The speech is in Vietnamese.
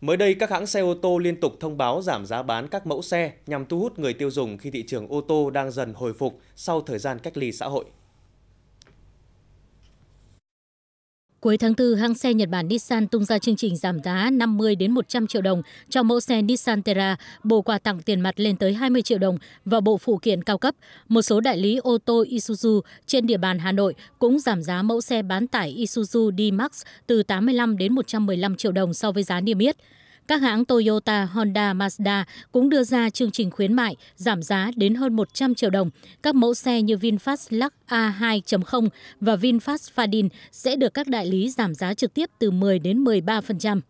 Mới đây, các hãng xe ô tô liên tục thông báo giảm giá bán các mẫu xe nhằm thu hút người tiêu dùng khi thị trường ô tô đang dần hồi phục sau thời gian cách ly xã hội. Cuối tháng 4, hãng xe Nhật Bản Nissan tung ra chương trình giảm giá 50 đến 100 triệu đồng cho mẫu xe Nissan Terra, bộ quà tặng tiền mặt lên tới 20 triệu đồng và bộ phụ kiện cao cấp. Một số đại lý ô tô Isuzu trên địa bàn Hà Nội cũng giảm giá mẫu xe bán tải Isuzu D-Max từ 85 đến 115 triệu đồng so với giá niêm yết. Các hãng Toyota, Honda, Mazda cũng đưa ra chương trình khuyến mại giảm giá đến hơn 100 triệu đồng. Các mẫu xe như VinFast Lux A2.0 và VinFast Fadin sẽ được các đại lý giảm giá trực tiếp từ 10 đến 13%.